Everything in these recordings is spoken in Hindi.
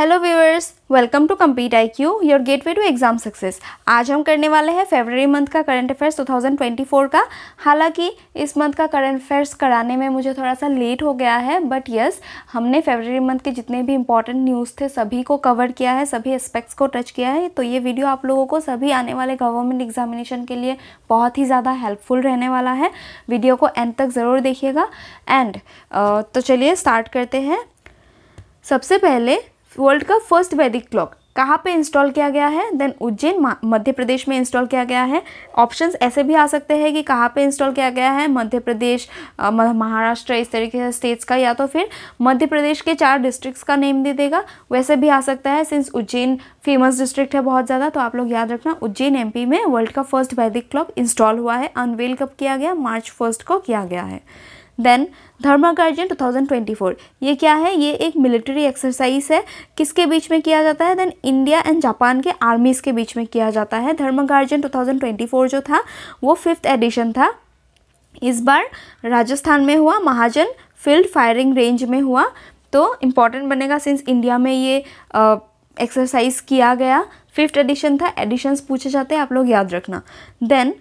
Hello viewers welcome to compete I Q your gateway to exam success आज हम करने वाले हैं फेबररी मंथ का करंट अफेयर्स 2024 का हालांकि इस मंथ का करंट अफेयर्स कराने में मुझे थोड़ा सा लेट हो गया है बट यस yes, हमने फेबररी मंथ के जितने भी इंपॉर्टेंट न्यूज़ थे सभी को कवर किया है सभी एस्पेक्ट्स को टच किया है तो ये वीडियो आप लोगों को सभी आने वाले गवर्नमेंट एग्जामिनेशन के लिए बहुत ही ज़्यादा हेल्पफुल रहने वाला है वीडियो को एंड तक ज़रूर देखिएगा एंड uh, तो चलिए स्टार्ट करते हैं सबसे पहले वर्ल्ड का फर्स्ट वैदिक क्लॉक कहाँ पे इंस्टॉल किया गया है देन उज्जैन मध्य प्रदेश में इंस्टॉल किया गया है ऑप्शंस ऐसे भी आ सकते हैं कि कहाँ पे इंस्टॉल किया गया है मध्य प्रदेश महाराष्ट्र इस तरीके से स्टेट्स का या तो फिर मध्य प्रदेश के चार डिस्ट्रिक्ट्स का नेम दे देगा वैसे भी आ सकता है सिंस उज्जैन फेमस डिस्ट्रिक्ट है बहुत ज़्यादा तो आप लोग याद रखना उज्जैन एम में वर्ल्ड का फर्स्ट वैदिक क्लॉक इंस्टॉल हुआ है अनवेल कब किया गया मार्च फर्स्ट को किया गया है देन धर्मा गार्जियन फोर ये क्या है ये एक मिलिट्री एक्सरसाइज है किसके बीच में किया जाता है देन इंडिया एंड जापान के आर्मीज़ के बीच में किया जाता है धर्मा गार्जियन फोर जो था वो फिफ्थ एडिशन था इस बार राजस्थान में हुआ महाजन फील्ड फायरिंग रेंज में हुआ तो इम्पॉर्टेंट बनेगा सिंस इंडिया में ये एक्सरसाइज किया गया फिफ्थ एडिशन था एडिशंस पूछे जाते हैं आप लोग याद रखना then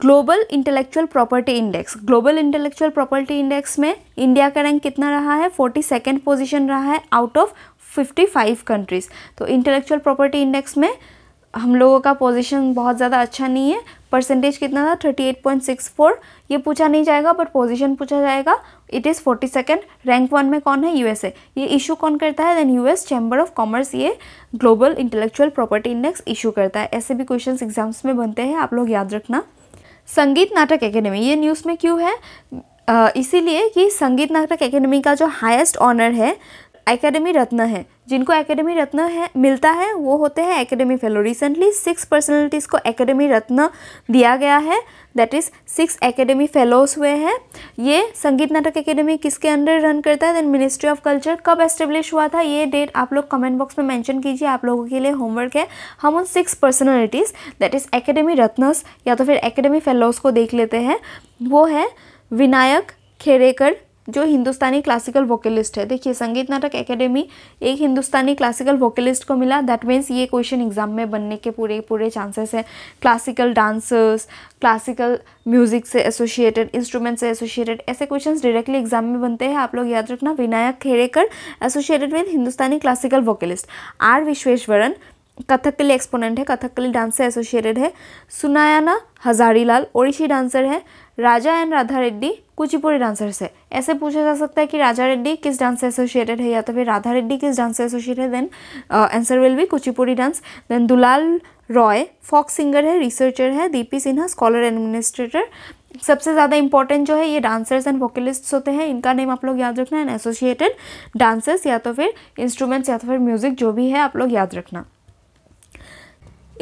global intellectual property index global intellectual property index में इंडिया का रैंक कितना रहा है फोर्टी सेकेंड पोजिशन रहा है out of fifty five countries तो इंटेलेक्चुअल प्रॉपर्टी इंडेक्स में हम लोगों का पोजिशन बहुत ज़्यादा अच्छा नहीं है परसेंटेज कितना था thirty eight point six four ये पूछा नहीं जाएगा बट पोजिशन पूछा जाएगा it is forty second rank one में कौन है यू एस ए ये इशू कौन करता है then U S chamber of commerce ये global intellectual property index issue करता है ऐसे भी क्वेश्चन एग्जाम्स में बनते हैं आप लोग याद रखना संगीत नाटक एकेडमी ये न्यूज़ में क्यों है इसीलिए कि संगीत नाटक एकेडमी का जो हाईएस्ट ऑनर है एकेडमी रत्न है जिनको एकेडमी रत्न है मिलता है वो होते हैं academy fellow recently six personalities को एकेडमी रत्न दिया गया है that is six academy fellows हुए हैं ये संगीत नाटक एकेडमी किसके अंडर रन करता है देन मिनिस्ट्री ऑफ कल्चर कब एस्टेब्लिश हुआ था ये डेट आप लोग कमेंट बॉक्स में मैंशन कीजिए आप लोगों के लिए होमवर्क है हम उन six personalities that is academy Ratnas या तो फिर एकेडमी फेलोज को देख लेते हैं वो है विनायक खेरेकर जो हिंदुस्तानी क्लासिकल वोकलिस्ट है देखिए संगीत नाटक एकेडमी एक हिंदुस्तानी क्लासिकल वोकलिस्ट को मिला दैट मीन्स ये क्वेश्चन एग्जाम में बनने के पूरे पूरे चांसेस हैं क्लासिकल डांसर्स क्लासिकल म्यूजिक से एसोसिएटेड इंस्ट्रूमेंट से एसोसिएटेड ऐसे क्वेश्चंस डायरेक्टली एग्जाम में बनते हैं आप लोग याद रखना Vinayak Khedekar associated with Hindustani classical vocalist R Vishweshwaran Kathak के लिए एक्सपोनेंट है कथक के लिए डांस से एसोसिएटेड है सुनायाना हजारीलाल ओडिशी डांसर है राजा एंड राधा रेड्डी कुचिपुरी डांसर्स है ऐसे पूछा जा सकता है कि राजा रेड्डी किस डांस से एसोसिएटेड है या तो फिर राधा रेड्डी किस डांस से एसोसिएटेड है देन आंसर विल भी Kuchipudi dance then Dulal Roy folk singer है रिसर्चर है दीपी सिन्हा स्कॉलर एडमिनिस्ट्रेटर सबसे ज़्यादा इंपॉर्टेंट जो है ये डांसर्स एंड वोकलिस्ट्स होते हैं इनका नेम आप लोग याद रखना एंड एसोसिएटेड डांसर्स या तो फिर इंस्ट्रूमेंट्स या तो फिर म्यूज़िक जो भी है आप लोग याद रखना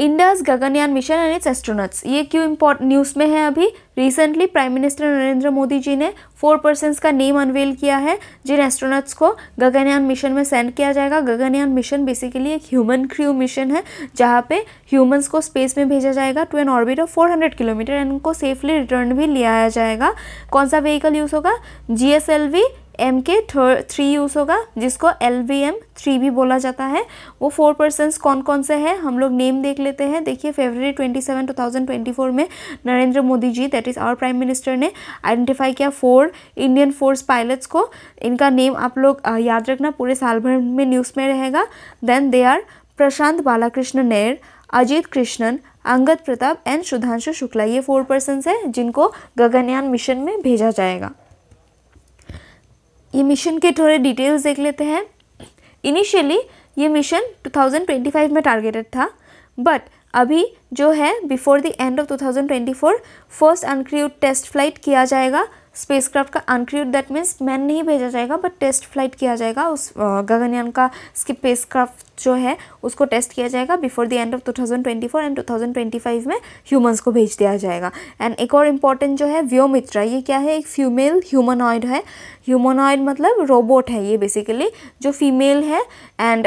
India's Gaganyaan mission and its astronauts ये क्यों इम्पोर्ट न्यूज़ में है अभी recently prime minister Narendra Modi ji ने फोर पर्सन का नेम अनवेल किया है जिन एस्ट्रोनट्स को गगनयान मिशन में सेंड किया जाएगा गगनयान मिशन बेसिकली एक ह्यूमन क्र्यू मिशन है जहाँ पे ह्यूमन्स को स्पेस में भेजा जाएगा to an orbit of 400 kilometre and उनको सेफली रिटर्न भी लिया जाएगा कौन सा व्हीकल यूज़ होगा G S L V M K three use होगा जिसको एल वी एम थ्री भी बोला जाता है वो फोर पर्सन कौन कौन से हैं हम लोग नेम देख लेते हैं देखिए February twenty seven two thousand twenty four में Narendra Modi ji that is our prime minister ने आइडेंटिफाई किया फोर इंडियन फोर्स पायलट्स को इनका नेम आप लोग याद रखना पूरे साल भर में न्यूज़ में रहेगा then they are Prashanth Balakrishna Nair Ajit Krishnan Angad Pratap and Shubhanshu Shukla ये फोर पर्सनस हैं जिनको गगनयान मिशन में भेजा जाएगा ये मिशन के थोड़े डिटेल्स देख लेते हैं इनिशियली ये मिशन 2025 में टारगेटेड था बट अभी जो है before the end of 2024 first uncrewed test flight किया जाएगा स्पेसक्राफ्ट का अनक्रूड दैट मीन्स मैन नहीं भेजा जाएगा बट टेस्ट फ्लाइट किया जाएगा उस गगनयान का क्राफ्ट जो है उसको टेस्ट किया जाएगा before the end of 2024 and 2025 में ह्यूमंस को भेज दिया जाएगा एंड एक और इम्पॉर्टेंट जो है व्योमित्रा ये क्या है एक फीमेल ह्यूमनॉइड है ह्यूमनॉइड मतलब रोबोट है ये बेसिकली जो फीमेल है एंड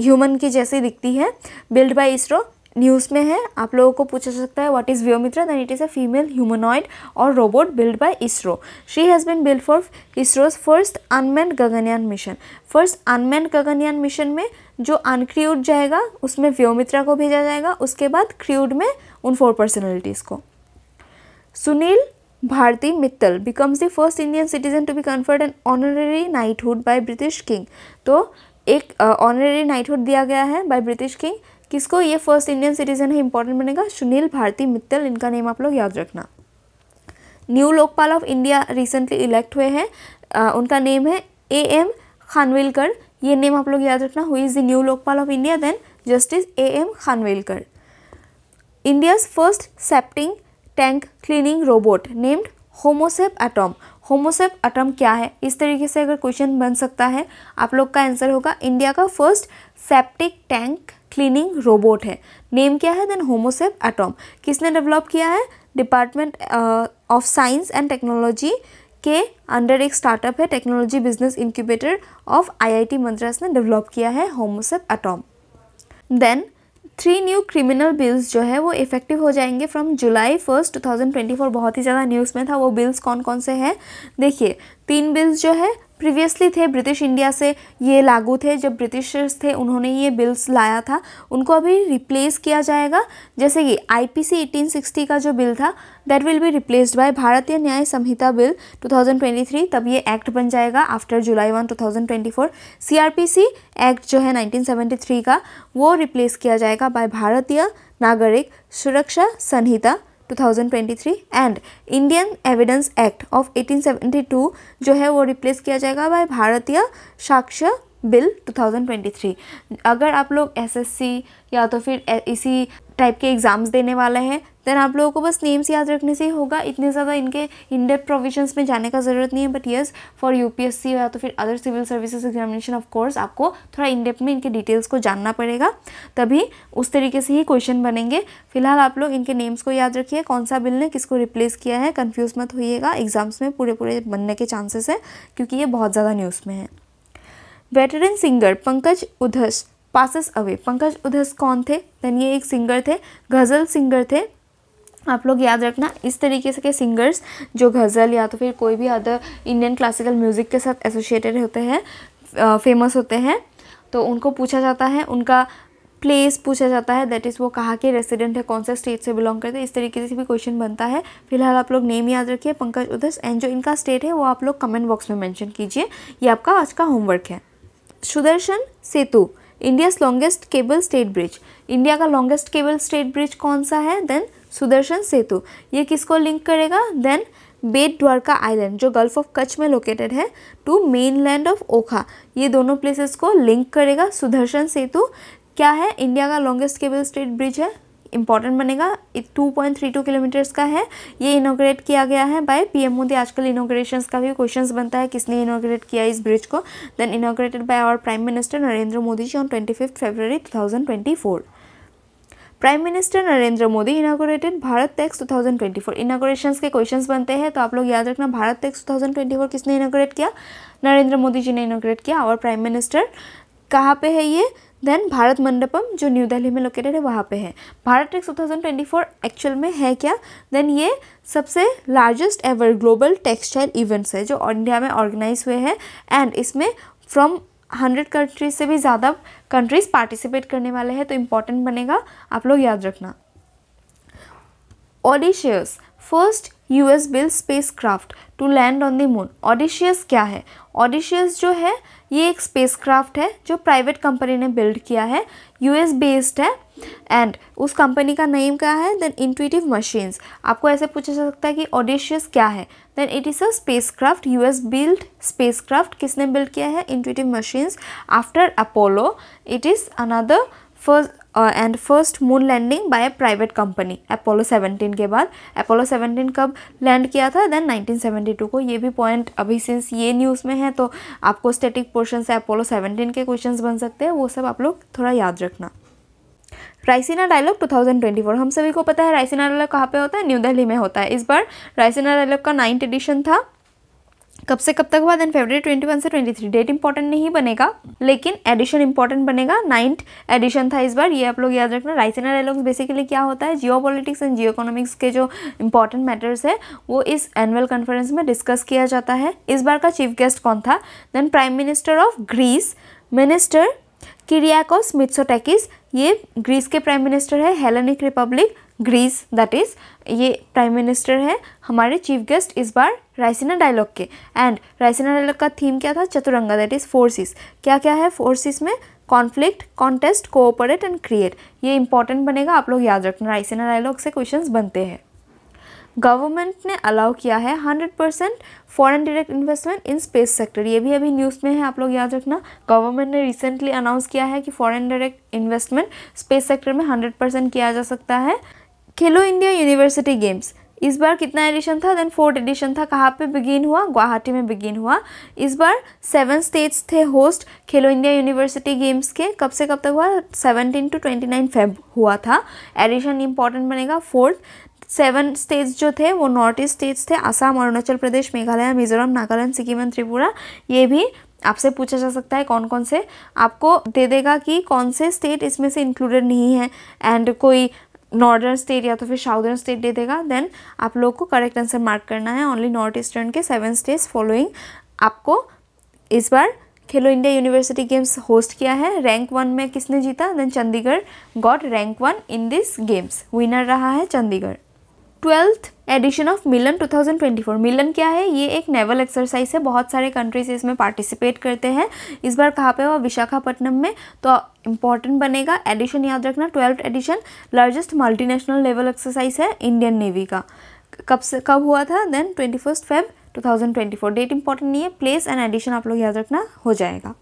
ह्यूमन uh, की जैसे दिखती है बिल्ड बाय इसरो न्यूज़ में है आप लोगों को पूछा सकता है what is Vyommitra then it is a female humanoid और robot build by ISRO she has been build for ISRO's first unmanned Gaganyaan mission first unmanned Gaganyaan mission में जो अनक्रियूड जाएगा उसमें व्योमित्रा को भेजा जाएगा उसके बाद क्रियूड में उन फोर पर्सनैलिटीज़ को Sunil Bharti Mittal becomes the first Indian citizen to be conferred an honorary knighthood by British king तो एक ऑनरेरी नाइटहुड दिया गया है बाय ब्रिटिश किंग किसको ये फर्स्ट इंडियन सिटीजन है इंपॉर्टेंट बनेगा सुनील भारती मित्तल इनका नेम आप लोग याद रखना new Lokpal of India recently elect हुए हैं उनका नेम है ए एम खानविलकर ये नेम आप लोग याद रखना who is the new Lokpal of India then justice A M Khanwilkar India's first septic tank cleaning robot named Homosep atom Homosep atom क्या है इस तरीके से अगर क्वेश्चन बन सकता है आप लोग का आंसर होगा इंडिया का first septic tank cleaning robot है नेम क्या है देन होमोसेप एटोम किसने डेवलप किया है department of science and technology के अंडर एक स्टार्टअप है technology business incubator of IIT Madras ने डेवलप किया है Homosep atom then three new criminal bills जो है वो इफेक्टिव हो जाएंगे from July first two thousand twenty four बहुत ही ज़्यादा न्यूज़ में था वो बिल्स कौन कौन से हैं देखिए तीन बिल्स जो है प्रीवियसली थे ब्रिटिश इंडिया से ये लागू थे जब ब्रिटिशर्स थे उन्होंने ये बिल्स लाया था उनको अभी रिप्लेस किया जाएगा जैसे कि आईपीसी 1860 का जो बिल था that will be replaced by Bharatiya Nyaya Samhita bill 2023 तब ये एक्ट बन जाएगा after July one 2024 CrPC act जो है 1973 का वो रिप्लेस किया जाएगा bye Bharatiya Nagarik Suraksha Sanhita 2023 and Indian evidence act of 1872 जो है वो रिप्लेस किया जाएगा बाय भारतीय साक्ष्य बिल 2023 अगर आप लोग एसएससी या तो फिर इसी टाइप के एग्ज़ाम्स देने वाले हैं देन आप लोगों को बस नेम्स याद रखने से ही होगा इतने ज़्यादा इनके इनडेप प्रोविजन्स में जाने का ज़रूरत नहीं है बट येस फॉर यू या तो फिर other civil services examination of course आपको थोड़ा इनडेप में इनके डिटेल्स को जानना पड़ेगा तभी उस तरीके से ही क्वेश्चन बनेंगे फिलहाल आप लोग इनके नेम्स को याद रखिए कौन सा बिल ने किसको रिप्लेस किया है कन्फ्यूज़ मत होइएगा एग्जाम्स में पूरे पूरे बनने के चांसेस हैं क्योंकि ये बहुत ज़्यादा न्यूज़ में है veteran singer Pankaj Udhas passes away Pankaj Udhas कौन थे देन ये एक सिंगर थे गज़ल सिंगर थे आप लोग याद रखना इस तरीके से के सिंगर्स जो गज़ल या तो फिर कोई भी अदर इंडियन क्लासिकल म्यूज़िक के साथ एसोसिएटेड होते हैं फेमस होते हैं तो उनको पूछा जाता है उनका प्लेस पूछा जाता है दैट इज़ वो कहाँ के रेसिडेंट है कौन सा स्टेट से बिलोंग करते हैं इस तरीके से भी क्वेश्चन बनता है फिलहाल आप लोग नेम याद रखिए पंकज उदस एंड जो इनका स्टेट है वो आप लोग कमेंट बॉक्स में मैंशन कीजिए ये आपका आज का होमवर्क है Sudarshan Setu India's longest cable stayed bridge India का लॉन्गेस्ट केबल स्टेट ब्रिज कौन सा है देन सुदर्शन सेतु ये किसको लिंक करेगा देन बेट द्वारका आइलैंड जो गल्फ ऑफ कच्छ में लोकेटेड है to mainland of Okha ये दोनों प्लेसेस को लिंक करेगा सुदर्शन सेतु क्या है इंडिया का लॉन्गेस्ट केबल स्टेट ब्रिज है इंपॉर्टेंट बनेगा two point three two kilometres का है ये इनोग्रेट किया गया है बाय पीएम मोदी आजकल इनोग्रेशन का भी क्वेश्चन बनता है किसने इनोग्रेट किया इस ब्रिज को then inaugurated by our prime minister Narendra Modi ji on twenty fifth February two thousand twenty four prime minister Narendra Modi inaugurated Bharat Tex 2024 inauguration के क्वेश्चन बनते हैं तो आप लोग याद रखना भारत टैक्स 2024 किसने इनागोरेट किया नरेंद्र मोदी जी ने इनागोरेट किया और प्राइम मिनिस्टर कहाँ पे है ये देन भारत मंडपम जो न्यू दिल्ली में लोकेटेड है वहाँ पे है भारत टैक्स 2024 एक्चुअल में है क्या देन ये सबसे largest ever global textile events है जो इंडिया में ऑर्गेनाइज हुए हैं एंड इसमें फ्रॉम हंड्रेड कंट्रीज से भी ज़्यादा कंट्रीज़ पार्टिसिपेट करने वाले हैं तो इम्पॉर्टेंट बनेगा आप लोग याद रखना Odysseus first US built spacecraft to land on the moon Odysseus क्या है ऑडिशियस जो है ये एक स्पेस क्राफ्ट है जो प्राइवेट कंपनी ने बिल्ड किया है यूएस बेस्ड है एंड उस कंपनी का नेम क्या है देन इंट्यूटिव मशीन्स आपको ऐसे पूछा जा सकता है कि ऑडिशियस क्या है then it is a space U US build spacecraft किसने बिल्ड किया है intuitive machines after Apollo it is another first and first moon landing by a private company Apollo 17 के बाद अपोलो 17 कब लैंड किया था देन 1972 को ये भी पॉइंट अभी सिंस ये न्यूज़ में है तो आपको स्टेटिक पोर्शन से अपोलो 17 के क्वेश्चंस बन सकते हैं वो सब आप लोग थोड़ा याद रखना रायसीना डायलॉग 2024 हम सभी को पता है रायसीना डायलॉग कहाँ पे होता है न्यू दिल्ली में होता है इस बार रायसीना डायलॉग का नाइन्थ एडिशन था कब से कब तक हुआ देन फेबर ट्वेंटी वन से ट्वेंटी थ्री डेट इंपॉर्टेंट नहीं बनेगा लेकिन एडिशन इंपॉर्टेंट बनेगा नाइन्थ एडिशन था इस बार ये आप लोग याद रखना रायसेना डायलॉग्स बेसिकली क्या होता है geopolitics and geoeconomics के जो इंपॉर्टेंट मैटर्स है वो इस एनुअल कॉन्फ्रेंस में डिस्कस किया जाता है इस बार का चीफ गेस्ट कौन था then prime minister of Greece minister Kyriakos Mitsotakis ये ग्रीस के प्राइम मिनिस्टर है Hellenic Republic Greece that is ये प्राइम मिनिस्टर है हमारे चीफ गेस्ट इस बार राइसिना डायलॉग के एंड राइसिना डायलॉग का थीम क्या था चतुरंगा दैट इज़ फोर्सिस क्या क्या है फोर्सिस में conflict contest cooperate and create ये इंपॉर्टेंट बनेगा आप लोग याद रखना राइसिना डायलॉग से क्वेश्चंस बनते हैं गवर्नमेंट ने अलाउ किया है 100 percent foreign direct investment in space sector ये भी अभी न्यूज़ में है आप लोग याद रखना गवर्नमेंट ने रिसेंटली अनाउंस किया है कि foreign direct investment space sector में 100 परसेंट किया जा सकता है खेलो इंडिया यूनिवर्सिटी गेम्स इस बार कितना एडिशन था देन फोर्थ एडिशन था कहाँ पे बिगिन हुआ गुवाहाटी में बिगिन हुआ इस बार सेवन स्टेट्स थे host Khelo India university games के कब से कब तक हुआ seventeen to twenty nine Feb हुआ था एडिशन इंपॉर्टेंट बनेगा फोर्थ सेवन स्टेट्स जो थे वो नॉर्थ ईस्ट स्टेट्स थे आसाम अरुणाचल प्रदेश मेघालय मिजोरम नागालैंड सिक्किम एंड त्रिपुरा ये भी आपसे पूछा जा सकता है कौन कौन से आपको दे देगा कि कौन से स्टेट इसमें से इंक्लूडेड नहीं है एंड कोई नॉर्दर्न स्टेट या तो फिर साउदर्न स्टेट दे देगा देन आप लोग को करेक्ट आंसर मार्क करना है ओनली नॉर्थ ईस्टर्न के सेवन स्टेट्स फॉलोइंग आपको इस बार खेलो इंडिया यूनिवर्सिटी गेम्स होस्ट किया है रैंक वन में किसने जीता then Chandigarh got rank one in this games winner रहा है Chandigarh twelfth edition of MILAN 2024 MILAN क्या है ये एक नेवल एक्सरसाइज है बहुत सारे कंट्रीज इसमें पार्टिसिपेट करते हैं इस बार कहाँ पे हुआ विशाखापट्टनम में तो इम्पॉर्टेंट बनेगा एडिशन याद रखना twelfth edition largest multinational level exercise है इंडियन नेवी का कब से कब हुआ था then twenty first Feb to date important नहीं है प्लेस एंड एडिशन आप लोग याद रखना हो जाएगा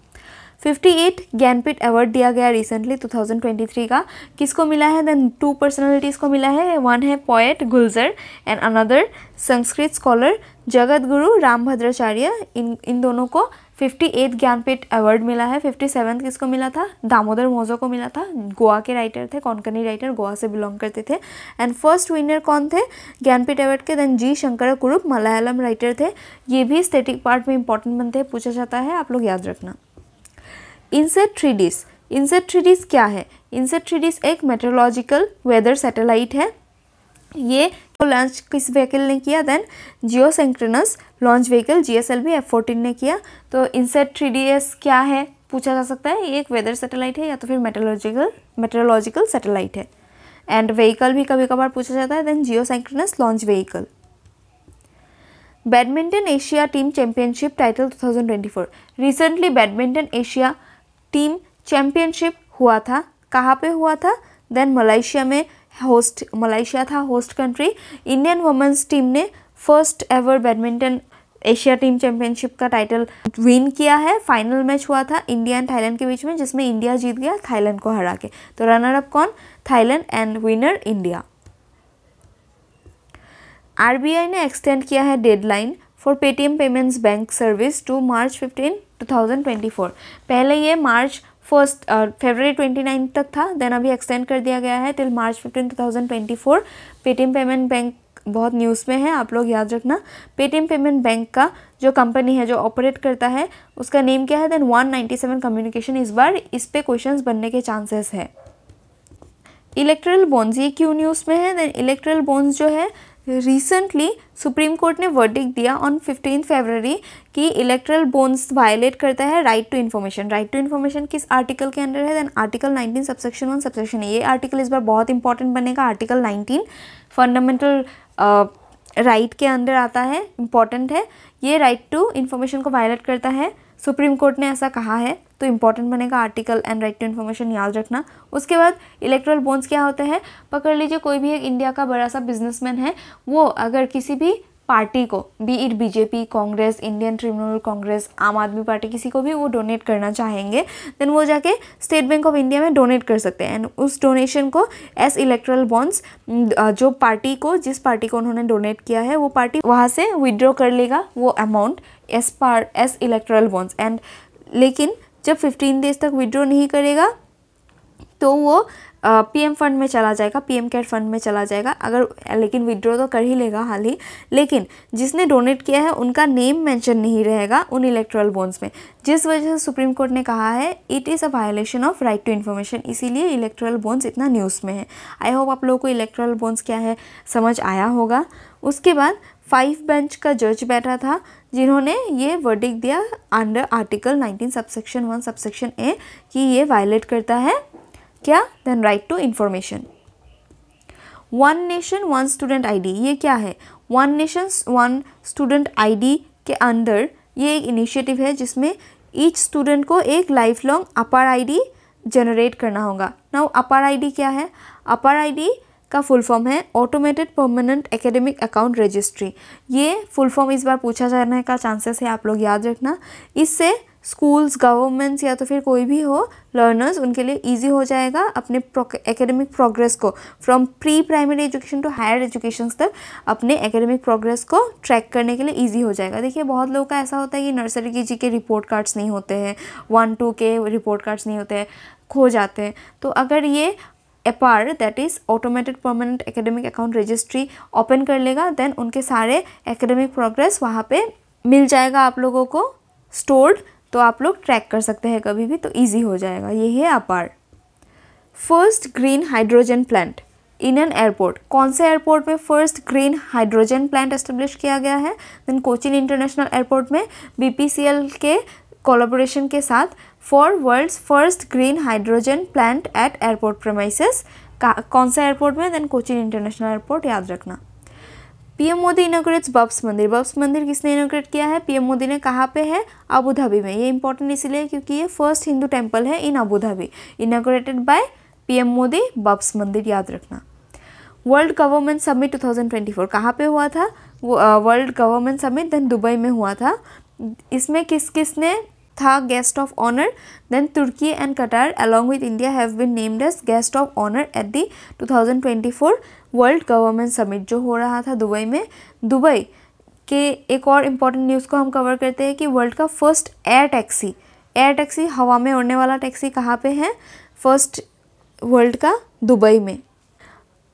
58 ज्ञानपीठ अवार्ड दिया गया रिसेंटली 2023 का किसको मिला है देन टू पर्सनालिटीज़ को मिला है वन है poet Gulzar and another Sanskrit scholar Jagat Guru Rambhadracharya इन इन दोनों को 58 ज्ञानपीठ अवार्ड मिला है फिफ्टी सेवन किसको मिला था दामोदर मोजो को मिला था गोवा के राइटर थे कौनकनी राइटर गोवा से बिलोंग करते थे एंड फर्स्ट विनर कौन थे ज्ञानपीठ अवार्ड के then G Sankara Kurup Malayalam writer थे ये भी स्टेटिक पार्ट में इंपॉर्टेंट बनते हैं पूछा जाता है आप लोग याद रखना थ्री इंसेट्रीडिस क्या है इंसेट्रीडिस एक मेट्रोलॉजिकल वेदर सैटेलाइट है ये लॉन्च किस व्हीकल ने किया then geosynchronous launch vehicle G S L F fourteen ने किया तो इनसेट थ्री डी एस क्या है पूछा जा सकता है ये एक वेदर सैटेलाइट है या तो फिर मेट्रोलॉजिकल मेट्रोलॉजिकल सैटेलाइट है एंड व्हीकल भी कभी कभार पूछा जाता है then geosynchronous launch vehicle badminton Asia team championship title 2024 recently badminton Asia team championship हुआ था कहाँ पे हुआ था देन मलेशिया में होस्ट मलेशिया था host country Indian women's team ने first ever badminton Asia team championship का टाइटल विन किया है फाइनल मैच हुआ था इंडिया एंड थाईलैंड के बीच में जिसमें इंडिया जीत गया थाईलैंड को हरा के तो रनर अप कौन Thailand and winner India RBI ने एक्सटेंड किया है deadline for Paytm payments bank service to March fifteen 2024 पहले ये March first February twenty nine तक था देन अभी एक्सटेंड कर दिया गया है till March fifteen two thousand twenty four Paytm payment bank बहुत न्यूज़ में है आप लोग याद रखना पेटीएम पेमेंट बैंक का जो कंपनी है जो ऑपरेट करता है उसका नेम क्या है देन 197 कम्युनिकेशन इस बार इस पे क्वेश्चंस बनने के चांसेस है इलेक्ट्रल बोन्स ये क्यों न्यूज़ में है देन इलेक्ट्रल बोन्स जो है रिसेंटली सुप्रीम कोर्ट ने वर्डिक दिया ऑन फिफ्टीन फेबररी कि इलेक्ट्रल बोन्स वायलेट करता है right to information right to information किस आर्टिकल के अंडर है then article 19 subsection one subsection ये आर्टिकल इस बार बहुत इंपॉर्टेंट बनेगा आर्टिकल 19 फंडामेंटल राइट के अंडर आता है इम्पॉर्टेंट है ये राइट टू इन्फॉर्मेशन को वायलेट करता है सुप्रीम कोर्ट ने ऐसा कहा है तो इम्पॉर्टेंट बनेगा article and right to information याद रखना उसके बाद इलेक्ट्रल बोन्स क्या होते हैं पकड़ लीजिए कोई भी एक इंडिया का बड़ा सा बिजनेसमैन है वो अगर किसी भी पार्टी को be it BJP Congress Indian Trinamool Congress Aam Aadmi party किसी को भी वो डोनेट करना चाहेंगे देन वो जाके स्टेट बैंक ऑफ इंडिया में डोनेट कर सकते हैं एंड उस डोनेशन को एस इलेक्ट्रल बॉन्ड्स जो पार्टी को जिस पार्टी को उन्होंने डोनेट किया है वो पार्टी वहाँ से विदड्रॉ कर लेगा वो amount as per as electoral bonds and लेकिन जब फिफ्टीन डेज तक विदड्रॉ नहीं करेगा तो वो पीएम फंड में चला जाएगा पीएम केयर फंड में चला जाएगा अगर लेकिन विड्रॉ तो कर ही लेगा हाल ही लेकिन जिसने डोनेट किया है उनका नेम मेंशन नहीं रहेगा उन इलेक्ट्रल बॉन्ड्स में जिस वजह से सुप्रीम कोर्ट ने कहा है it is a violation of right to information इसीलिए इलेक्ट्रल बॉन्ड्स इतना न्यूज़ में है आई होप आप लोगों को इलेक्ट्रल बॉन्ड्स क्या है समझ आया होगा उसके बाद फाइव बेंच का जज बैठा था जिन्होंने ये वर्डिक दिया under article 19 subsection one subsection A कि ये वायलेट करता है क्या then right to information one nation one student ID ये क्या है one nation one student ID के अंदर ये एक इनिशिएटिव है जिसमें ईच स्टूडेंट को एक lifelong APAAR ID generate करना होगा नाउ अपर डी क्या है अपर डी का फुल फॉर्म है automated permanent academic account registry ये फुल फॉर्म इस बार पूछा जाने का चांसेस है आप लोग याद रखना इससे स्कूल्स गवर्नमेंट्स या तो फिर कोई भी हो लर्नर्स उनके लिए इजी हो जाएगा अपने एकेडमिक प्रोग्रेस को from pre primary education to higher education तक अपने एकेडमिक प्रोग्रेस को ट्रैक करने के लिए इजी हो जाएगा देखिए बहुत लोगों का ऐसा होता है कि नर्सरी के जी के रिपोर्ट कार्ड्स नहीं होते हैं वन टू के रिपोर्ट कार्ड्स नहीं होते हैं खो जाते हैं तो अगर ये APAAR that is automated permanent academic account registry open कर लेगा देन उनके सारे एकेडमिक प्रोग्रेस वहाँ पर मिल जाएगा आप लोगों को स्टोर्ड तो आप लोग ट्रैक कर सकते हैं कभी भी तो ईजी हो जाएगा ये है APAAR first green hydrogen plant in an airport कौन से एयरपोर्ट में first green hydrogen plant establish किया गया है देन कोचिन इंटरनेशनल एयरपोर्ट में बी के कोलाबोरेशन के साथ for world's first green hydrogen plant at airport premises कौन सा एयरपोर्ट में देन कोचिन इंटरनेशनल एयरपोर्ट याद रखना पीएम मोदी इनोग्रेट्स बब्स मंदिर बब्स मंदिर किसने इनोग्रेट किया है पीएम मोदी ने कहाँ पे है अबू धाबी में ये इंपॉर्टेंट इसलिए क्योंकि ये फर्स्ट हिंदू टेम्पल है in Abu Dhabi inaugurated by PM Modi BAPS Mandir याद रखना वर्ल्ड गवर्नमेंट समिट 2024 कहाँ पे हुआ था world government summit then Dubai में हुआ था इसमें किस किस ने था guest of honour then Turkey and Qatar along with India have been named as guest of honour at the two world government summit जो हो रहा था दुबई में दुबई के एक और इम्पॉर्टेंट न्यूज़ को हम कवर करते हैं कि वर्ल्ड का first air taxi air taxi हवा में उड़ने वाला टैक्सी कहाँ पे है फर्स्ट वर्ल्ड का दुबई में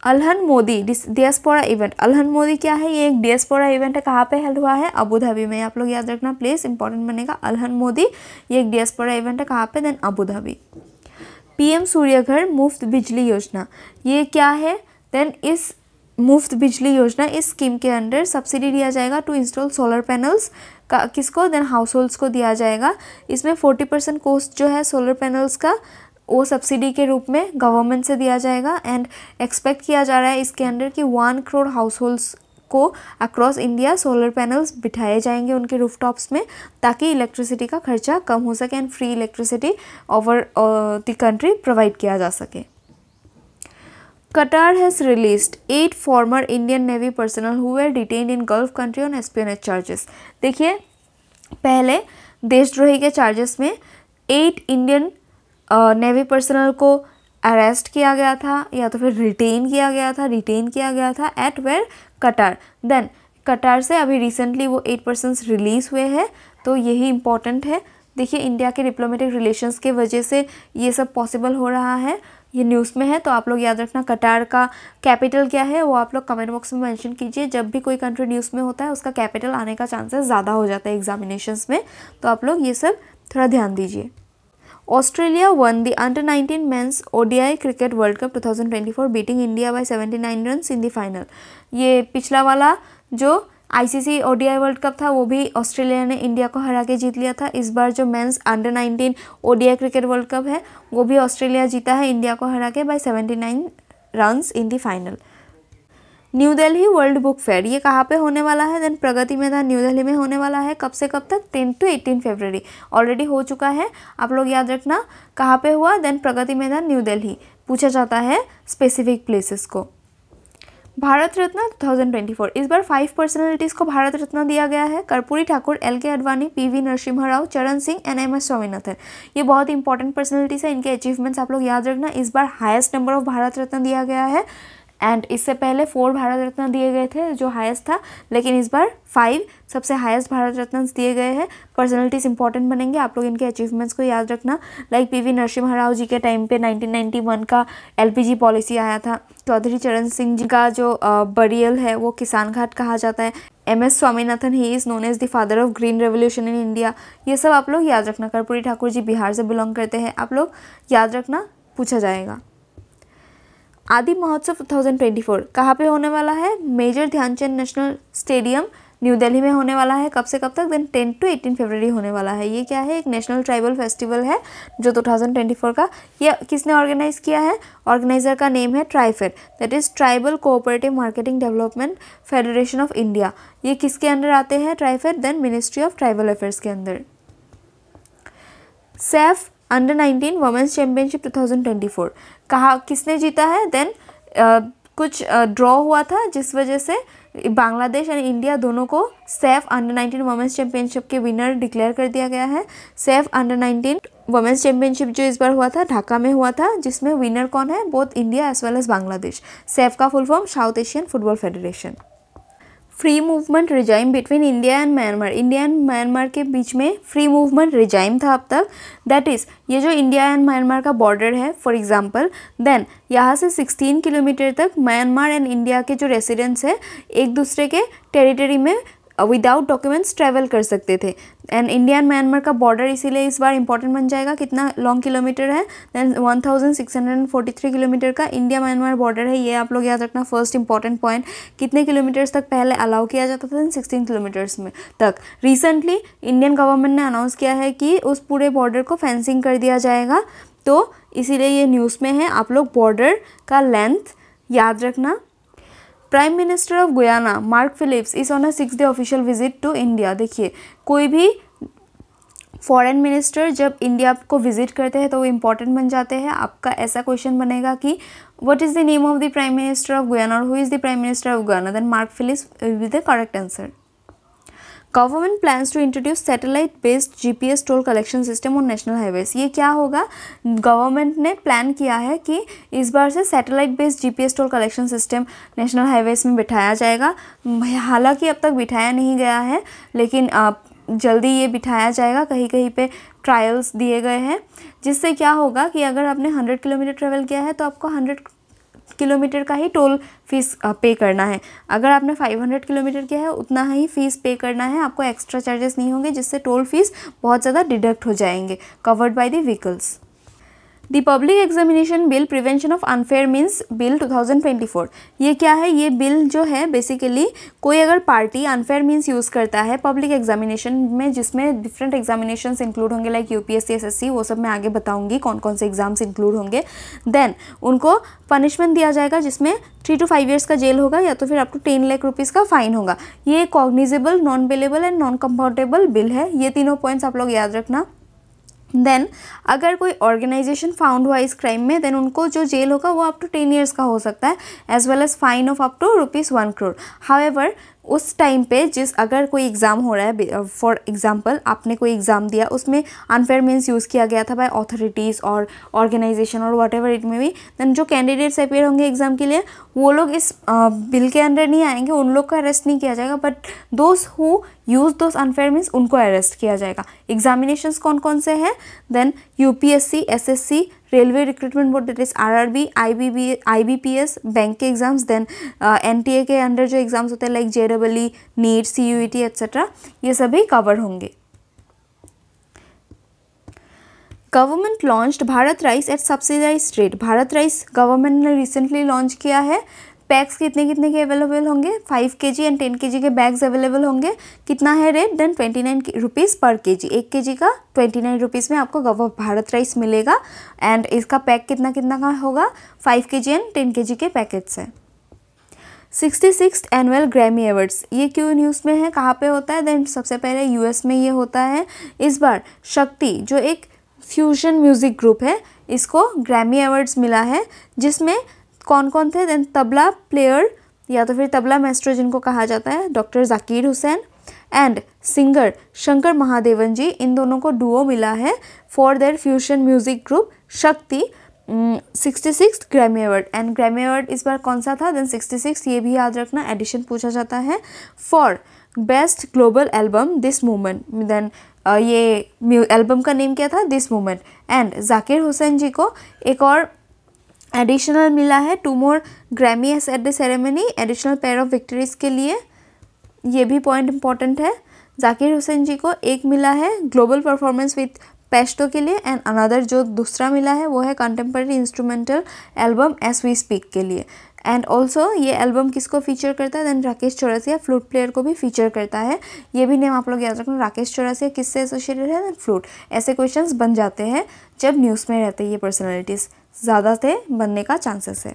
अलहन मोदी डियास्पोरा इवेंट अलहन मोदी क्या है ये एक डियास्पोरा इवेंट है कहाँ पे हेल्ड हुआ है अबू धाबी में आप लोग याद रखना प्लेस इंपॉर्टेंट बनेगा अलहन मोदी ये एक डियास्पोरा इवेंट है कहाँ पे then Abu Dhabi PM Suryaghar Muft Bijli योजना ये क्या है देन इस मुफ्त बिजली योजना इस स्कीम के अंडर सब्सिडी दिया जाएगा टू इंस्टॉल सोलर पैनल्स का किसको देन हाउस होल्ड्स को दिया जाएगा इसमें फोर्टी परसेंट कोस्ट जो है सोलर पैनल्स का वो सब्सिडी के रूप में गवर्नमेंट से दिया जाएगा एंड एक्सपेक्ट किया जा रहा है इसके अंडर कि वन करोड़ हाउस होल्ड्स को अक्रॉस इंडिया सोलर पैनल्स बिठाए जाएंगे उनके रूफटॉप्स में ताकि इलेक्ट्रिसिटी का खर्चा कम हो सके and free electricity over the country provide किया जा सके Qatar has released eight former Indian Navy personnel who were detained in Gulf country on espionage charges. देखिए पहले देशद्रोही के चार्जेस में एट इंडियन नेवी पर्सनल को अरेस्ट किया गया था या तो फिर रिटेन किया गया था रिटेन किया गया था एट वेयर कटार देन कटार से अभी रिसेंटली वो एट पर्सन रिलीज हुए हैं तो यही इम्पॉर्टेंट है देखिए इंडिया के डिप्लोमेटिक रिलेशंस के वजह से ये सब पॉसिबल हो रहा है ये न्यूज़ में है तो आप लोग याद रखना कटार का कैपिटल क्या है वो आप लोग कमेंट बॉक्स में मेंशन कीजिए जब भी कोई कंट्री न्यूज़ में होता है उसका कैपिटल आने का चांसेस ज़्यादा हो जाता है एग्जामिनेशंस में तो आप लोग ये सब थोड़ा ध्यान दीजिए Australia won the under 19 men's ODI cricket world cup 2024 beating India by 79 run in the final ये पिछला वाला जो आईसीसी ओडीआई वर्ल्ड कप था वो भी ऑस्ट्रेलिया ने इंडिया को हरा के जीत लिया था इस बार जो men's under 19 ODI cricket world cup है वो भी ऑस्ट्रेलिया जीता है इंडिया को हरा के by 79 runs in the final new Delhi world book fair ये कहाँ पे होने वाला है देन प्रगति मैदान न्यू दिल्ली में होने वाला है कब से कब तक ten to eighteen February already हो चुका है आप लोग याद रखना कहाँ पे हुआ देन प्रगति मैदान न्यू दिल्ली पूछा जाता है स्पेसिफिक प्लेसेस को भारत रत्न 2024 इस बार फाइव पर्सनालिटीज़ को भारत रत्न दिया गया है Karpoori Thakur L K Advani P V Narasimha Rao Charan Singh and M S Swaminathan ये बहुत इंपॉर्टेंट पर्सनालिटीज़ है इनके अचीवमेंट्स आप लोग याद रखना इस बार highest number of Bharat Ratna दिया गया है एंड इससे पहले फोर भारत रत्न दिए गए थे जो हाईएस्ट था लेकिन इस बार फाइव सबसे हाईएस्ट भारत रत्न दिए गए हैं पर्सनलिटीज़ इंपॉर्टेंट बनेंगे आप लोग इनके अचीवमेंट्स को याद रखना लाइक पीवी नरसिम्हा राव जी के टाइम पे 1991 का एलपीजी पॉलिसी आया था चौधरी चरण सिंह जी का जो बरियल है वो किसान घाट कहा जाता है M S Swaminathan he is known as the father of green revolution in India ये सब आप लोग याद रखना कर्पूरी ठाकुर जी बिहार से बिलोंग करते हैं आप लोग याद रखना पूछा जाएगा आदि महोत्सव 2024 कहाँ पे होने वाला है major Dhyanchand national stadium new Delhi में होने वाला है कब से कब तक देन 10 टू 18 फरवरी होने वाला है ये क्या है एक नेशनल ट्राइबल फेस्टिवल है जो 2024 का ये किसने ऑर्गेनाइज़ किया है ऑर्गेनाइज़र का नेम है TRIFED that is tribal cooperative marketing development federation of India ये किसके अंडर आते हैं TRIFED then ministry of tribal affairs के अंदर सेफ अंडर 19 वुमेंस चैंपियनशिप 2024 कहा किसने जीता है देन कुछ ड्रॉ हुआ था जिस वजह से बांग्लादेश एंड इंडिया दोनों को सेफ अंडर 19 वुमेंस चैंपियनशिप के विनर डिक्लेयर कर दिया गया है सेफ अंडर 19 वुमेंस चैंपियनशिप जो इस बार हुआ था ढाका में हुआ था जिसमें विनर कौन है both India as well as Bangladesh SAFF का full form South Asian football federation free movement regime between India and Myanmar India and Myanmar के बीच में फ्री मूवमेंट रिजाइम था अब तक दैट इज़ ये जो इंडिया एंड म्यांमार का बॉर्डर है फॉर एग्जांपल देन यहाँ से 16 किलोमीटर तक म्यांमार एंड इंडिया के जो रेसिडेंट्स हैं एक दूसरे के टेरिटरी में विदाउट डॉक्यूमेंट्स ट्रैवल कर सकते थे एंड इंडिया एंड म्यांमार का बॉर्डर इसीलिए इस बार इंपॉर्टेंट बन जाएगा कितना लॉन्ग किलोमीटर है देन 1643 किलोमीटर का इंडिया म्यांमार बॉर्डर है ये आप लोग याद रखना फर्स्ट इंपॉर्टेंट पॉइंट कितने किलोमीटर्स तक पहले अलाउ किया जाता था सिक्सटीन किलोमीटर्स में तक रिसेंटली इंडियन गवर्नमेंट ने अनाउंस किया है कि उस पूरे बॉर्डर को फेंसिंग कर दिया जाएगा तो इसीलिए ये न्यूज़ में है आप लोग बॉर्डर का लेंथ याद रखना prime minister of Guyana Mark Phillips is on a six day official visit to India देखिए कोई भी फॉरेन मिनिस्टर जब इंडिया को विजिट करते हैं तो वो इंपॉर्टेंट बन जाते हैं आपका ऐसा क्वेश्चन बनेगा कि what is the name of the prime minister of Guyana और who is the prime minister of Guyana then Mark Phillips will be the correct answer government plans to introduce satellite based GPS toll collection system और नेशनल हाईवेज ये क्या होगा गवर्नमेंट ने प्लान किया है कि इस बार से satellite based GPS toll collection system national highways में बिठाया जाएगा हालांकि अब तक बिठाया नहीं गया है लेकिन आप जल्दी ये बिठाया जाएगा कहीं कहीं पे ट्रायल्स दिए गए हैं जिससे क्या होगा कि अगर आपने 100 किलोमीटर ट्रेवल किया है तो आपको किलोमीटर का ही टोल फीस पे करना है अगर आपने 500 किलोमीटर किया है उतना ही फ़ीस पे करना है आपको एक्स्ट्रा चार्जेस नहीं होंगे जिससे टोल फीस बहुत ज़्यादा डिडक्ट हो जाएंगे covered by the vehicles the public examination bill prevention of unfair means bill 2024 ये क्या है ये बिल जो है बेसिकली कोई अगर पार्टी अनफेयर मीन्स यूज़ करता है पब्लिक एग्जामिनेशन में जिसमें डिफरेंट एग्जामिनेशन इंक्लूड होंगे like U P S C वो सब मैं आगे बताऊंगी कौन कौन से एग्जाम्स इंक्लूड होंगे देन उनको पनिशमेंट दिया जाएगा जिसमें थ्री टू फाइव ईयर्स का जेल होगा या तो फिर आपको टू टेन लाख रुपीज़ का फाइन होगा ये cognizable non bailable and non comfortable bill है ये तीनों पॉइंट्स आप लोग याद रखना देन अगर कोई ऑर्गेनाइजेशन फाउंड हुआ इस क्राइम में देन उनको जो जेल होगा वो अप टू टेन ईयर्स का हो सकता है as well as fine of up to rupees one crore how उस टाइम पे जिस अगर कोई एग्ज़ाम हो रहा है फॉर एग्ज़ाम्पल uh, आपने कोई एग्ज़ाम दिया उसमें अनफेयर मीन्स यूज़ किया गया था बाय अथॉरिटीज़ और ऑर्गेनाइजेशन और वट एवर इट में भी दैन जो कैंडिडेट्स अपेयर होंगे एग्ज़ाम के लिए वो लोग इस बिल uh, के अंडर नहीं आएंगे उन लोग का अरेस्ट नहीं किया जाएगा but those who use those unfair means उनको अरेस्ट किया जाएगा एग्जामिनेशन कौन कौन से हैं then U P S C S S C railway recruitment board that is R R B I B B I B P S bank के exams then uh, N T A के अंडर जो एग्जाम्स होते हैं like J double E NEET C U E T etcetera ये सभी कवर होंगे government launched Bharat rice at subsidize rate Bharat rice government ने रिसेंटली लॉन्च किया है पैक्स कितने कितने के अवेलेबल होंगे फाइव के जी एंड टेन के जी के बैग्स अवेलेबल होंगे कितना है rate then twenty nine rupees पर के जी एक के जी का ट्वेंटी नाइन रुपीज़ में आपको गव भारत राइस मिलेगा एंड इसका पैक कितना कितना का होगा फाइव के जी एंड टेन के जी के पैकेट्स हैं sixty six annual Grammy awards ये क्यों न्यूज़ में है कहाँ पे होता है देन सबसे पहले यूएस में ये होता है इस बार शक्ति जो एक फ्यूजन म्यूज़िक ग्रुप है इसको ग्रैमी अवार्ड्स मिला है जिसमें कौन कौन थे देन तबला प्लेयर या तो फिर तबला मेस्ट्रो जिनको कहा जाता है doctor Zakir Hussain and singer Shankar Mahadevan ji इन दोनों को डुओ मिला है for their fusion music group Shakti sixty six Grammy award and Grammy award इस बार कौन सा था देन सिक्सटी सिक्स ये भी याद रखना एडिशन पूछा जाता है for best global album this moment then ये एल्बम का नेम क्या था this moment and Zakir Hussain ji को एक और एडिशनल मिला है two more Grammys at the ceremony additional pair of victories के लिए ये भी पॉइंट इंपॉर्टेंट है जाकिर हुसैन जी को एक मिला है ग्लोबल परफॉर्मेंस विथ पेस्टो के लिए एंड अनदर जो दूसरा मिला है वो है contemporary instrumental album as we speak के लिए एंड ऑल्सो ये एल्बम किसको फीचर करता है then Rakesh Chaurasia flute player को भी फीचर करता है ये भी नेम आप लोग याद रखना राकेश चौरसिया किससे एसोसिएटेड है देन फ्लूट ऐसे क्वेश्चन बन जाते हैं जब न्यूज़ में रहते हैं ये पर्सनैलिटीज़ ज़्यादा से बनने का चांसेस है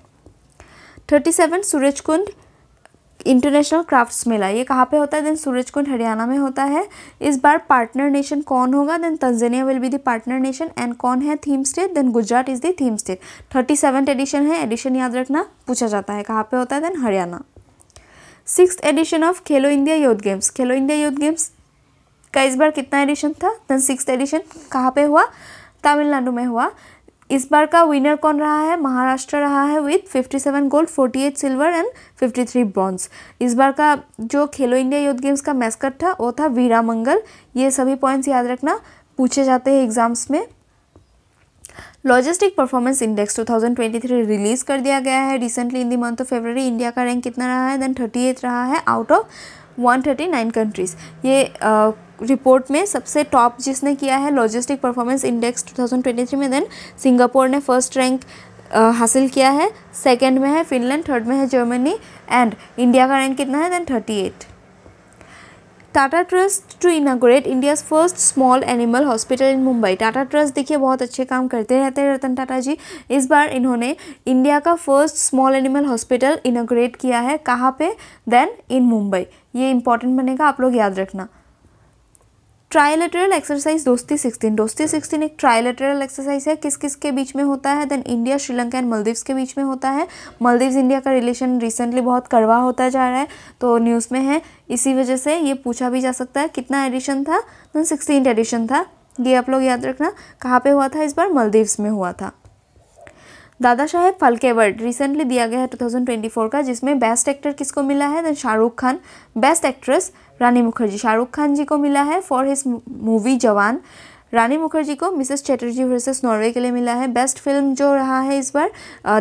thirty seven Suraj Kund international crafts mela ये कहाँ पे होता है देन सूरजकुंड हरियाणा में होता है इस बार पार्टनर नेशन कौन होगा then Tanzania will be the partner nation and कौन है theme state then Gujarat is the theme state thirty seventh edition है एडिशन याद रखना पूछा जाता है कहाँ पे होता है then Haryana six edition of Khelo India youth games Khelo India youth games का इस बार कितना एडिशन था देन सिक्स एडिशन कहाँ पे हुआ तमिलनाडु में हुआ इस बार का विनर कौन रहा है महाराष्ट्र रहा है with 57 gold 48 silver and 53 bronze इस बार का जो खेलो इंडिया यूथ गेम्स का मैस्कट था वो था वीरा मंगल ये सभी पॉइंट्स याद रखना पूछे जाते हैं एग्जाम्स में लॉजिस्टिक परफॉर्मेंस इंडेक्स 2023 रिलीज़ कर दिया गया है recently in the month of February India का रैंक कितना रहा है देन थर्टी रहा है आउट ऑफ वन कंट्रीज़ ये uh, रिपोर्ट में सबसे टॉप जिसने किया है लॉजिस्टिक परफॉर्मेंस इंडेक्स 2023 में देन सिंगापुर ने फर्स्ट रैंक हासिल किया है सेकंड में है फिनलैंड थर्ड में है जर्मनी एंड इंडिया का रैंक कितना है then 38 Tata Trust to inaugurate India's first small animal hospital in Mumbai Tata Trust देखिए बहुत अच्छे काम करते रहते हैं रतन टाटा जी इस बार इन्होंने इंडिया का first small animal hospital inaugurate किया है कहाँ पे देन इन मुंबई ये इंपॉर्टेंट बनेगा आप लोग याद रखना trilateral exercise Dosti sixteen Dosti sixteen एक ट्राइलेटरल एक्सरसाइज है किस किस के बीच में होता है then India Sri Lanka and Maldives के बीच में होता है मलदीव्स इंडिया का रिलेशन रिसेंटली बहुत कड़वा होता जा रहा है तो न्यूज़ में है इसी वजह से ये पूछा भी जा सकता है कितना एडिशन था देन सिक्सटीन एडिशन था ये आप लोग याद रखना कहाँ पे हुआ था इस बार मलदीव्स में हुआ था दादा साहेब फाल्के अवार्ड रिसेंटली दिया गया है 2024 का जिसमें बेस्ट एक्टर किसको मिला है then Shahrukh Khan best actress Rani Mukherjee Shahrukh Khan ji को मिला है फॉर हिज मूवी जवान रानी मुखर्जी को मिसेस चैटर्जी वर्सेस नॉर्वे के लिए मिला है बेस्ट फिल्म जो रहा है इस बार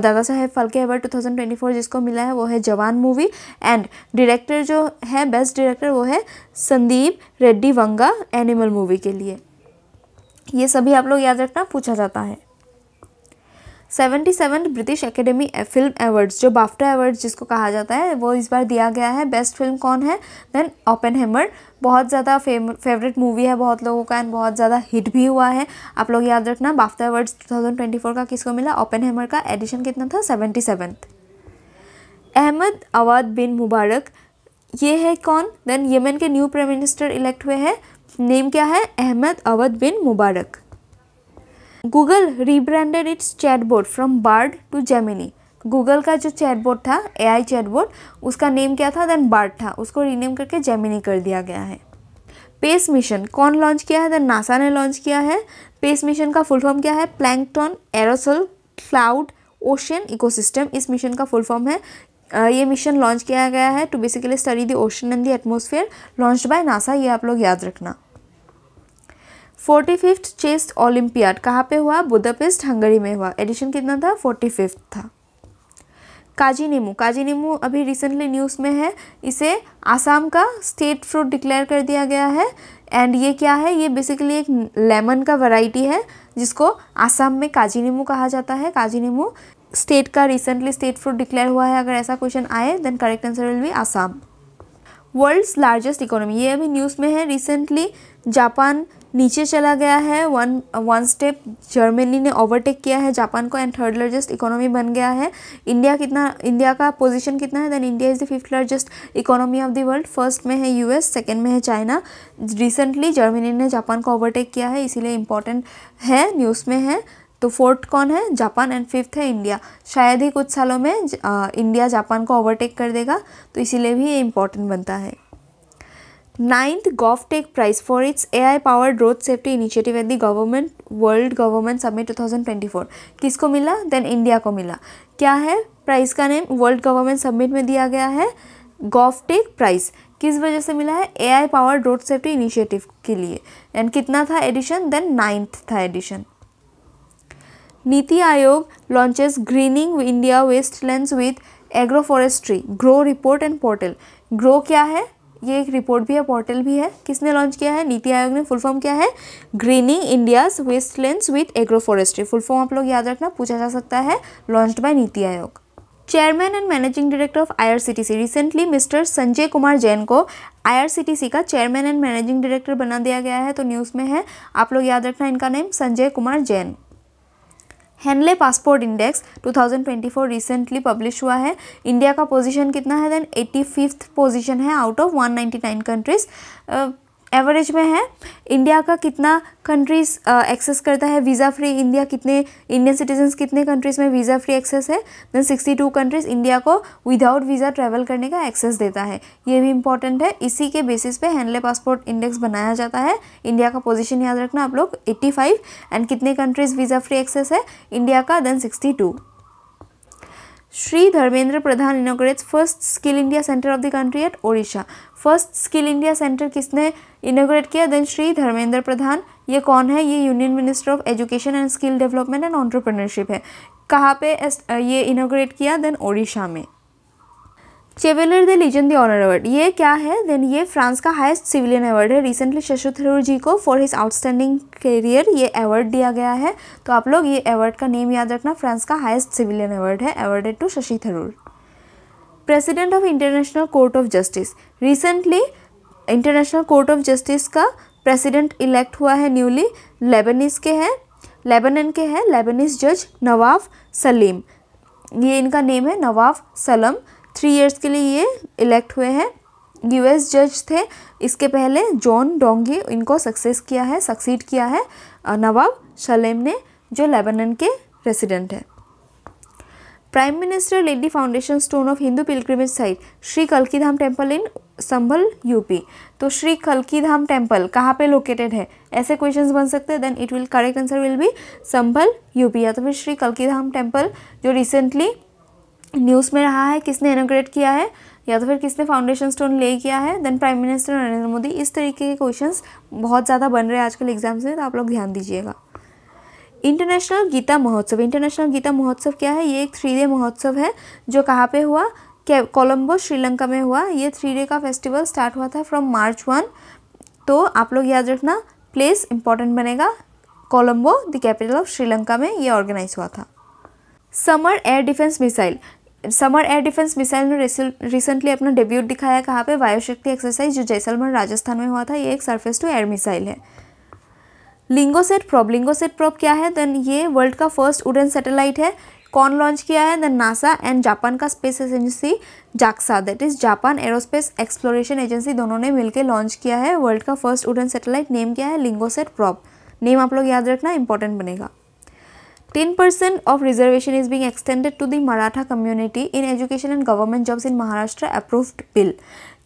दादा साहेब फाल्के अवार्ड 2024 जिसको मिला है वो है जवान मूवी एंड डायरेक्टर जो है बेस्ट डायरेक्टर वो है संदीप रेड्डी वंगा एनिमल मूवी के लिए ये सभी आप लोग याद रखना पूछा जाता है seventy seven British academy film awards जो बाफ्टा अवार्ड्स जिसको कहा जाता है वो इस बार दिया गया है बेस्ट फिल्म कौन है देन ओपन हेमर बहुत ज़्यादा फेवरेट मूवी है बहुत लोगों का एंड बहुत ज़्यादा हिट भी हुआ है आप लोग याद रखना बाफ्टा अवार्ड्स 2024 का किसको मिला ओपन हेमर का एडिशन कितना था seventy seventh Ahmed Awad bin Mubarak ये है कौन देन यमन के न्यू प्राइम मिनिस्टर इलेक्ट हुए हैं नेम क्या है Ahmed Awad bin Mubarak Google rebranded its chatbot from Bard to Gemini Google का जो चैटबोर्ड था ए आई चैटबोर्ड उसका नेम क्या था देन बार्ड था उसको रीनेम करके जेमिनी कर दिया गया है पेस मिशन कौन लॉन्च किया है देन नासा ने लॉन्च किया है पेस मिशन का फुल फॉर्म क्या है plankton aerosol cloud ocean ecosystem इस मिशन का फुल फॉर्म है ये मिशन लॉन्च किया गया है to basically study the ocean and the atmosphere launch by NASA ये आप लोग याद रखना फोर्टी फिफ्थ चेस्ट ओलम्पियाड कहाँ पे हुआ बुदापेस्ट हंगरी में हुआ एडिशन कितना था फोर्टी फिफ्थ था काजी नीमू काजी नीमू अभी रिसेंटली न्यूज़ में है इसे आसाम का स्टेट फ्रूट डिक्लेयर कर दिया गया है एंड ये क्या है ये बेसिकली एक लेमन का वैरायटी है जिसको आसाम में काजी नीमू कहा जाता है काजी नीमू स्टेट का रिसेंटली स्टेट फ्रूट डिक्लेयर हुआ है अगर ऐसा क्वेश्चन आए देन करेक्ट आंसर विल भी आसाम वर्ल्ड्स लार्जेस्ट इकोनॉमी ये अभी न्यूज़ में है रिसेंटली जापान नीचे चला गया है वन वन स्टेप जर्मनी ने ओवरटेक किया है जापान को एंड थर्ड लार्जेस्ट इकोनॉमी बन गया है इंडिया कितना इंडिया का पोजीशन कितना है then India is the fifth largest economy of the world first में है यूएस सेकंड में है चाइना रिसेंटली जर्मनी ने जापान को ओवरटेक किया है इसीलिए इंपॉर्टेंट है न्यूज़ में है तो फोर्थ कौन है जापान एंड फिफ्थ है इंडिया शायद ही कुछ सालों में आ, इंडिया जापान को ओवरटेक कर देगा तो इसीलिए भी ये इंपॉर्टेंट बनता है ninth GovTech Prize for its AI-powered road safety initiative at the government World Government Summit 2024 किसको मिला देन इंडिया को मिला क्या है प्राइज़ का नेम वर्ल्ड गवर्नमेंट सबमिट में दिया गया है गॉफटेक प्राइज़ किस वजह से मिला है A I power road safety initiative के लिए एंड कितना था एडिशन देन नाइन्थ था edition NITI Aayog launches greening India land with agro forestry grow report and portal grow क्या है ये एक रिपोर्ट भी है पोर्टल भी है किसने लॉन्च किया है नीति आयोग ने फुल फॉर्म क्या है greening India's wastelands with agro forestry full form आप लोग याद रखना पूछा जा सकता है launched by NITI Aayog chairman and managing director of IRCTC recently mister Sanjay Kumar Jain को आईआरसीटीसी का चेयरमैन एंड मैनेजिंग डायरेक्टर बना दिया गया है तो न्यूज़ में है आप लोग याद रखना इनका name Sanjay Kumar Jain Henley passport index 2024 recently publish हुआ है इंडिया का पोजीशन कितना है देन एट्टी फिफ्थ पोजीशन है आउट ऑफ 199 कंट्रीज एवरेज में है इंडिया का कितना कंट्रीज़ एक्सेस करता है वीज़ा फ्री इंडिया कितने इंडियन सिटीजन्स कितने कंट्रीज़ में वीज़ा फ्री एक्सेस है then sixty two countries India को विदाउट वीज़ा ट्रैवल करने का एक्सेस देता है ये भी इंपॉर्टेंट है इसी के बेसिस पे हैंडले पासपोर्ट इंडेक्स बनाया जाता है इंडिया का पोजिशन याद रखना आप लोग एट्टी फाइव एंड कितने कंट्रीज़ वीज़ा फ्री एक्सेस है इंडिया का then sixty two Shri Dharmendra Pradhan inaugurate first skill India centre of the country at Odisha first skill India centre किसने इनोग्रेट किया देन श्री धर्मेंद्र प्रधान ये कौन है ये union minister of education and skill development and entrepreneurship है कहाँ पे ये इनोग्रेट किया देन ओडिशा में chevalier de legion de honour award ये क्या है देन ये फ्रांस का हाईएस्ट सिविलियन अवार्ड है रिसेंटली शशि थरूर जी को फॉर हिज आउटस्टैंडिंग करियर ये अवार्ड दिया गया है तो आप लोग ये अवार्ड का नेम याद रखना फ्रांस का हाईएस्ट सिविलियन अवार्ड है awarded to Shashi Tharoor president of international court of justice recently international court of justice का प्रेसिडेंट इलेक्ट हुआ है न्यूली लेबनिस के हैं लेबनन के हैं लेबनिस जज नवाब सलीम ये इनका नेम है नवाब सलम थ्री इयर्स के लिए ये इलेक्ट हुए हैं यूएस जज थे इसके पहले जॉन डोंगे इनको सक्सेस किया है सक्सीड किया है नवाब शलेम ने जो लेबनन के रेसिडेंट है prime minister laid the foundation stone of Hindu pilgrimage site Shri कलकी Dham temple in Sambhal UP तो श्री कलकी धाम टेम्पल कहाँ पे लोकेटेड है ऐसे क्वेश्चंस बन सकते हैं then it will correct answer will be Sambhal UP या तो फिर श्री कलकी धाम टेम्पल जो रिसेंटली न्यूज़ में रहा है किसने इनोग्रेट किया है या तो फिर किसने फाउंडेशन स्टोन ले किया है then prime minister Narendra Modi इस तरीके के क्वेश्चंस बहुत ज़्यादा बन रहे हैं आजकल एग्जाम्स में तो आप लोग ध्यान दीजिएगा इंटरनेशनल गीता महोत्सव इंटरनेशनल गीता महोत्सव क्या है ये एक थ्री डे महोत्सव है जो कहाँ पे हुआ कोलम्बो श्रीलंका में हुआ ये थ्री डे का फेस्टिवल स्टार्ट हुआ था फ्रॉम मार्च वन तो आप लोग याद रखना प्लेस इंपॉर्टेंट बनेगा Colombo the capital of Sri Lanka में ये ऑर्गेनाइज हुआ था SAMAR air defence missile SAMAR air defence missile ने रिसेंटली अपना डेब्यूट दिखाया कहाँ पे वायुशक्ति एक्सरसाइज जो जैसलमेर राजस्थान में हुआ था ये एक सरफेस टू एयर मिसाइल है लिंगोसेट प्रॉप लिंगोसेट प्रॉप क्या है देन ये वर्ल्ड का फर्स्ट उडन सैटेलाइट है कौन लॉन्च किया है देन नासा एंड जापान का space agency JAXA that is Japan aerospace exploration agency दोनों ने मिलकर लॉन्च किया है वर्ल्ड का फर्स्ट उडन सैटेलाइट नेम क्या है लिंगोसेट प्रॉप नेम आप लोग याद रखना इंपॉर्टेंट बनेगा ten percent of reservation is being extended to the Maratha community in education and government jobs in Maharashtra approved bill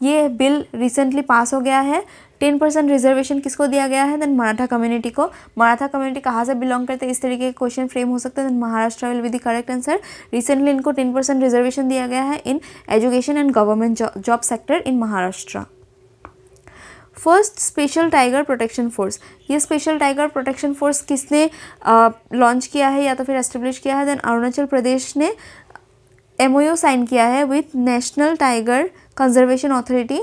ये बिल रिसेंटली पास हो गया है टेन परसेंट रिजर्वेशन किसको दिया गया है देन मराठा कम्युनिटी को मराठा कम्युनिटी कहाँ से बिलोंग करते हैं इस तरीके के क्वेश्चन फ्रेम हो सकते हैं then Maharashtra will be the correct answer recently इनको टेन परसेंट रिजर्वेशन दिया गया है in education and government job sector in Maharashtra first special tiger protection force ये स्पेशल टाइगर प्रोटेक्शन फोर्स किसने लॉन्च किया है या तो फिर एस्टेब्लिश किया है देन अरुणाचल प्रदेश ने एम साइन किया है with national tiger conservation authority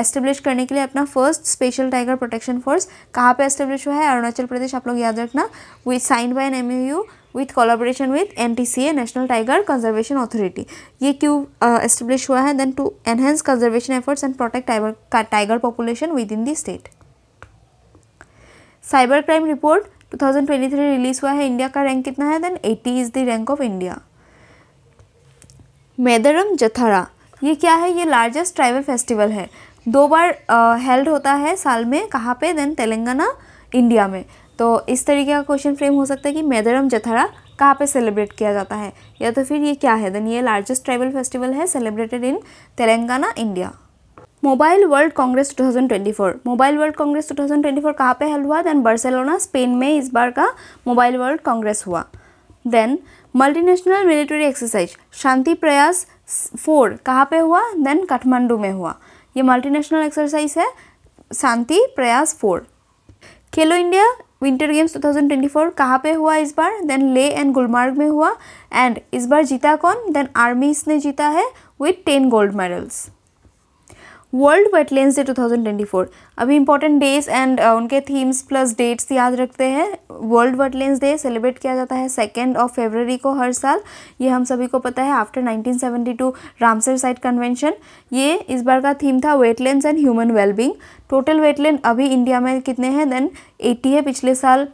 establish करने के लिए अपना first special tiger protection force कहाँ पे एस्टेब्लिश हुआ है अरुणाचल प्रदेश आप लोग याद रखना with sign by an M U with collaboration with an national tiger conservation authority ये क्यों एस्टेब्लिश uh, हुआ है then to enhance conservation efforts and protect tiger tiger population within the state cyber crime report 2023 release हुआ है इंडिया का रैंक कितना है then 80 is the rank of India Medaram Jathara ये क्या है ये लार्जेस्ट ट्राइबल फेस्टिवल है दो बार हेल्ड uh, होता है साल में कहाँ पे देन तेलंगाना इंडिया में तो इस तरीके का क्वेश्चन फ्रेम हो सकता है कि मेदरम जथरा कहाँ पे सेलिब्रेट किया जाता है या तो फिर ये क्या है देन ये लार्जेस्ट ट्राइबल फेस्टिवल है celebrated in Telangana India mobile world congress 2024 mobile world congress 2024 कहाँ पे हेल्ड हुआ देन बार्सिलोना स्पेन में इस बार का मोबाइल वर्ल्ड कांग्रेस हुआ then multinational military exercise Shanti Prayas four कहाँ पे हुआ देन काठमांडू में हुआ ये मल्टीनेशनल एक्सरसाइज है शांति प्रयास फोर खेलो इंडिया विंटर गेम्स 2024 कहाँ पे हुआ इस बार देन ले एंड गुलमार्ग में हुआ एंड इस बार जीता कौन देन आर्मीज ने जीता है with ten gold medals world wetland day 2024 अभी इंपॉर्टेंट डेज एंड उनके थीम्स प्लस डेट्स याद रखते हैं वर्ल्ड वेटलैंड डे सेलिब्रेट किया जाता है सेकेंड ऑफ फेबररी को हर साल ये हम सभी को पता है आफ्टर 1972 रामसर साइट कन्वेंशन ये इस बार का थीम था wetland and human wellbeing total wetland अभी इंडिया में कितने हैं देन एट्टी है पिछले साल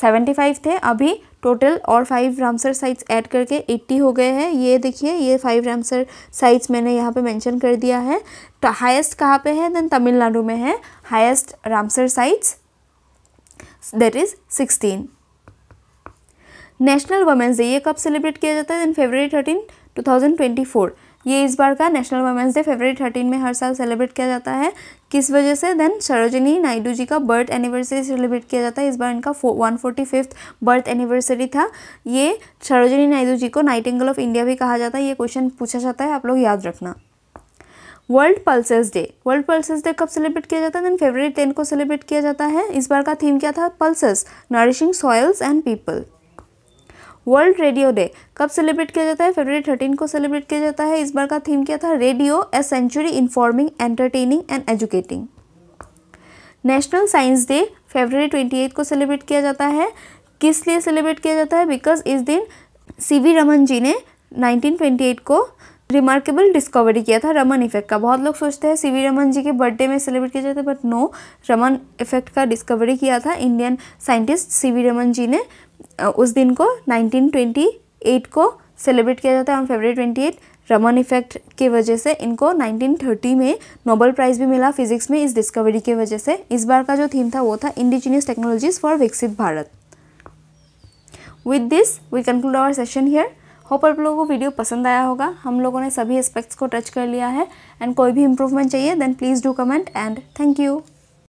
सेवेंटी थे अभी टोटल और फाइव रामसर साइट्स ऐड करके एट्टी हो गए हैं ये देखिए ये फाइव रामसर साइट्स मैंने यहाँ पे मेंशन कर दिया है तो हाईएस्ट कहाँ पे है देन तमिलनाडु में है highest Ramsar sites that is sixteen national women's day ये कब सेलिब्रेट किया जाता है then February thirteen two thousand twenty four ये इस बार का national women's day February thirteen में हर साल सेलिब्रेट किया जाता है किस वजह से देन सरोजिनी नायडू जी का बर्थ एनिवर्सरी सेलिब्रेट किया जाता है इस बार इनका one forty fifth birth anniversary था ये सरोजिनी नायडू जी को नाइटिंगल ऑफ इंडिया भी कहा जाता है ये क्वेश्चन पूछा जाता है आप लोग याद रखना world pulses day world pulses day कब सेलिब्रेट किया जाता है देन फेबर टेन को सेलिब्रेट किया जाता है इस बार का थीम क्या था pulses nourishing soils and people world radio day कब सेलिब्रेट किया जाता है फरवरी थर्टीन को सेलिब्रेट किया जाता है इस बार का थीम क्या था radio a century informing entertaining and educating national science day February twenty eight को सेलिब्रेट किया जाता है किस लिए सेलिब्रेट किया जाता है बिकॉज इस दिन सी वी रमन जी ने एट को रिमार्केबल डिस्कवरी किया था रमन इफेक्ट का बहुत लोग सोचते हैं सीवी रमन जी के बर्थडे में सेलिब्रेट किया जाता है बट नो रमन इफेक्ट का डिस्कवरी किया था Indian scientist C V Raman ji ने उस दिन को 1928 को सेलिब्रेट किया जाता है ऑन फेबर 28 रमन इफेक्ट के वजह से इनको 1930 में नोबल प्राइज़ भी मिला फिजिक्स में इस डिस्कवरी की वजह से इस बार का जो थीम था वो था indigenous technologies for Viksit Bharat with this we conclude our session here hope आप लोगों को वीडियो पसंद आया होगा हम लोगों ने सभी एस्पेक्ट्स को टच कर लिया है एंड कोई भी इम्प्रूवमेंट चाहिए then please do comment and thank you